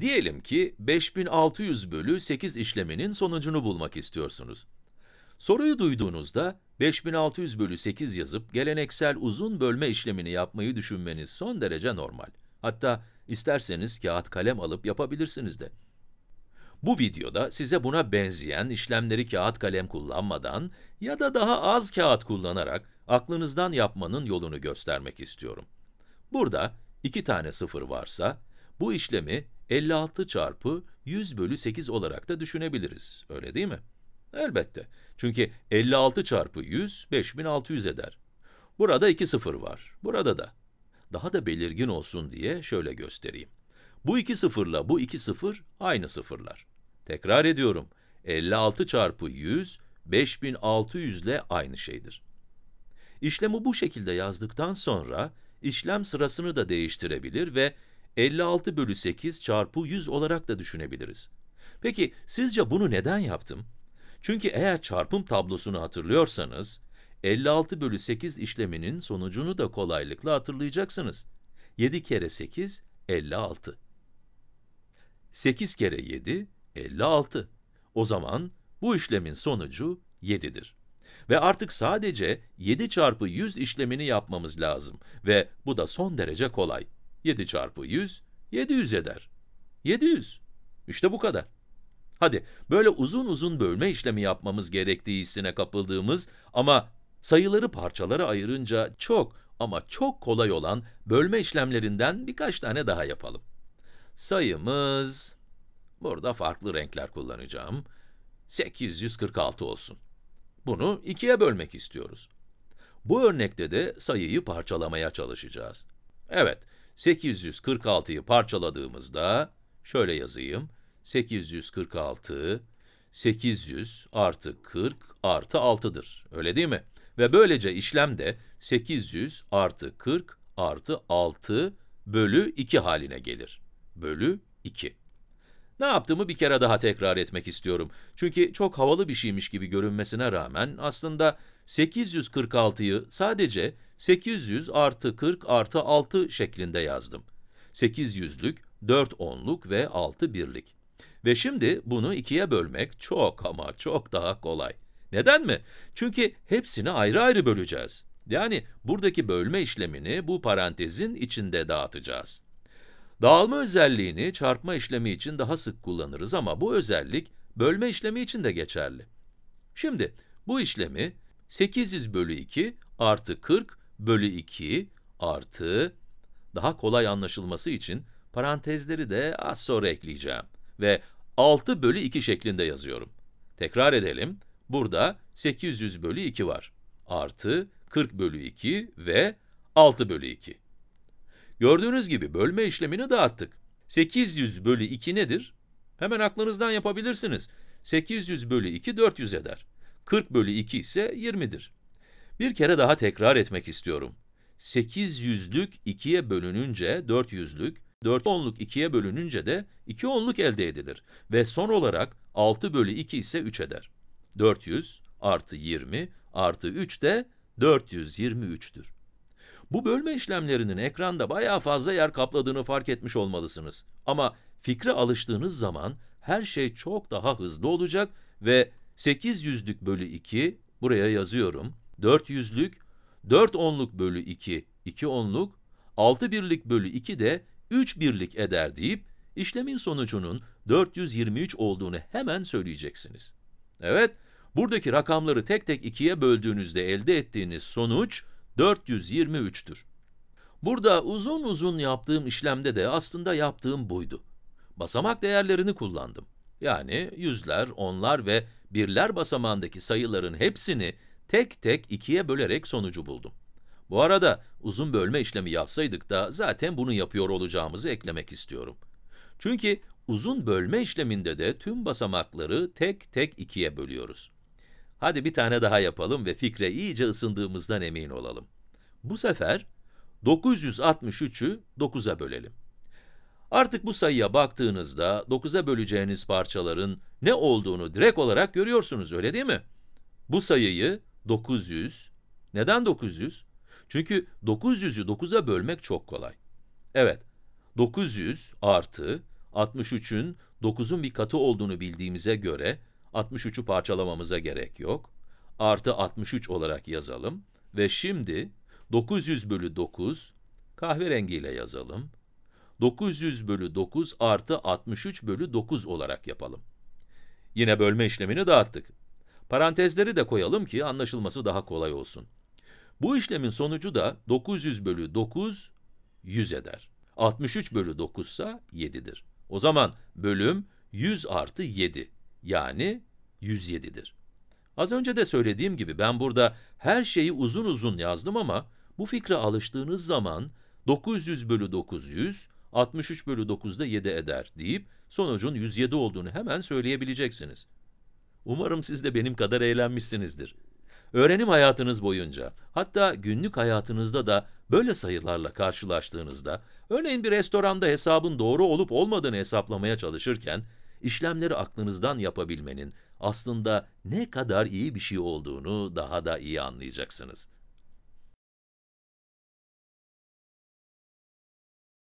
Diyelim ki 5600 bölü 8 işleminin sonucunu bulmak istiyorsunuz. Soruyu duyduğunuzda 5600 bölü 8 yazıp geleneksel uzun bölme işlemini yapmayı düşünmeniz son derece normal. Hatta isterseniz kağıt kalem alıp yapabilirsiniz de. Bu videoda size buna benzeyen işlemleri kağıt kalem kullanmadan ya da daha az kağıt kullanarak aklınızdan yapmanın yolunu göstermek istiyorum. Burada iki tane sıfır varsa, bu işlemi 56 çarpı 100 bölü 8 olarak da düşünebiliriz, öyle değil mi? Elbette. Çünkü 56 çarpı 100, 5600 eder. Burada 2 sıfır var, burada da. Daha da belirgin olsun diye şöyle göstereyim. Bu 2 sıfırla bu 2 sıfır aynı sıfırlar. Tekrar ediyorum, 56 çarpı 100, 5600 ile aynı şeydir. İşlemi bu şekilde yazdıktan sonra, işlem sırasını da değiştirebilir ve 56 bölü 8 çarpı 100 olarak da düşünebiliriz. Peki sizce bunu neden yaptım? Çünkü eğer çarpım tablosunu hatırlıyorsanız, 56 bölü 8 işleminin sonucunu da kolaylıkla hatırlayacaksınız. 7 kere 8, 56. 8 kere 7, 56. O zaman bu işlemin sonucu 7'dir. Ve artık sadece 7 çarpı 100 işlemini yapmamız lazım ve bu da son derece kolay. 7 çarpı 100, 700 eder. 700. İşte bu kadar. Hadi böyle uzun uzun bölme işlemi yapmamız gerektiği hissine kapıldığımız ama sayıları parçalara ayırınca çok ama çok kolay olan bölme işlemlerinden birkaç tane daha yapalım. Sayımız, burada farklı renkler kullanacağım, 846 olsun. Bunu ikiye bölmek istiyoruz. Bu örnekte de sayıyı parçalamaya çalışacağız. Evet, 846'yı parçaladığımızda, şöyle yazayım, 846, 800 artı 40 artı 6'dır, öyle değil mi? Ve böylece işlem de 800 artı 40 artı 6 bölü 2 haline gelir. Bölü 2. Ne yaptığımı bir kere daha tekrar etmek istiyorum. Çünkü çok havalı bir şeymiş gibi görünmesine rağmen aslında 846'yı sadece 800 artı 40 artı 6 şeklinde yazdım. 800'lük, 4 onluk ve 6 birlik. Ve şimdi bunu ikiye bölmek çok ama çok daha kolay. Neden mi? Çünkü hepsini ayrı ayrı böleceğiz. Yani buradaki bölme işlemini bu parantezin içinde dağıtacağız. Dağılma özelliğini çarpma işlemi için daha sık kullanırız ama bu özellik bölme işlemi için de geçerli. Şimdi bu işlemi 800 bölü 2 artı 40 bölü 2 artı, daha kolay anlaşılması için parantezleri de az sonra ekleyeceğim ve 6 bölü 2 şeklinde yazıyorum. Tekrar edelim, burada 800 bölü 2 var, artı 40 bölü 2 ve 6 bölü 2. Gördüğünüz gibi bölme işlemini dağıttık. 800 bölü 2 nedir? Hemen aklınızdan yapabilirsiniz. 800 bölü 2 400 eder. 40 bölü 2 ise 20'dir. Bir kere daha tekrar etmek istiyorum. 8 yüzlük 2'ye bölününce 4 yüzlük, 4 onluk 2'ye bölününce de 2 onluk elde edilir. Ve son olarak 6 bölü 2 ise 3 eder. 400 artı 20 artı 3 de 423'tür. Bu bölme işlemlerinin ekranda bayağı fazla yer kapladığını fark etmiş olmalısınız. Ama fikre alıştığınız zaman her şey çok daha hızlı olacak ve 8 yüzlük bölü 2, buraya yazıyorum, 4 yüzlük, 4 onluk bölü 2, 2 onluk, 6 birlik bölü 2 de 3 birlik eder deyip, işlemin sonucunun 423 olduğunu hemen söyleyeceksiniz. Evet, buradaki rakamları tek tek 2'ye böldüğünüzde elde ettiğiniz sonuç 423'tür. Burada uzun uzun yaptığım işlemde de aslında yaptığım buydu. Basamak değerlerini kullandım. Yani yüzler, onlar ve birler basamağındaki sayıların hepsini tek tek ikiye bölerek sonucu buldum. Bu arada uzun bölme işlemi yapsaydık da zaten bunu yapıyor olacağımızı eklemek istiyorum. Çünkü uzun bölme işleminde de tüm basamakları tek tek ikiye bölüyoruz. Hadi bir tane daha yapalım ve fikre iyice ısındığımızdan emin olalım. Bu sefer 963'ü 9'a bölelim. Artık bu sayıya baktığınızda 9'a böleceğiniz parçaların ne olduğunu direkt olarak görüyorsunuz öyle değil mi? Bu sayıyı 900. Neden 900? Çünkü 900'ü 9'a bölmek çok kolay. Evet, 900 artı 63'ün 9'un bir katı olduğunu bildiğimize göre 63'ü parçalamamıza gerek yok. Artı 63 olarak yazalım ve şimdi 900 bölü 9 kahverengiyle yazalım. 900 bölü 9 artı 63 bölü 9 olarak yapalım. Yine bölme işlemini dağıttık. Parantezleri de koyalım ki anlaşılması daha kolay olsun. Bu işlemin sonucu da 900 bölü 9, 100 eder. 63 bölü 9 ise 7'dir. O zaman bölüm 100 artı 7, yani 107'dir. Az önce de söylediğim gibi ben burada her şeyi uzun uzun yazdım ama bu fikre alıştığınız zaman 900 bölü 900, 63 bölü 9 da 7 eder deyip sonucun 107 olduğunu hemen söyleyebileceksiniz. Umarım siz de benim kadar eğlenmişsinizdir. Öğrenim hayatınız boyunca, hatta günlük hayatınızda da böyle sayılarla karşılaştığınızda, örneğin bir restoranda hesabın doğru olup olmadığını hesaplamaya çalışırken, işlemleri aklınızdan yapabilmenin aslında ne kadar iyi bir şey olduğunu daha da iyi anlayacaksınız.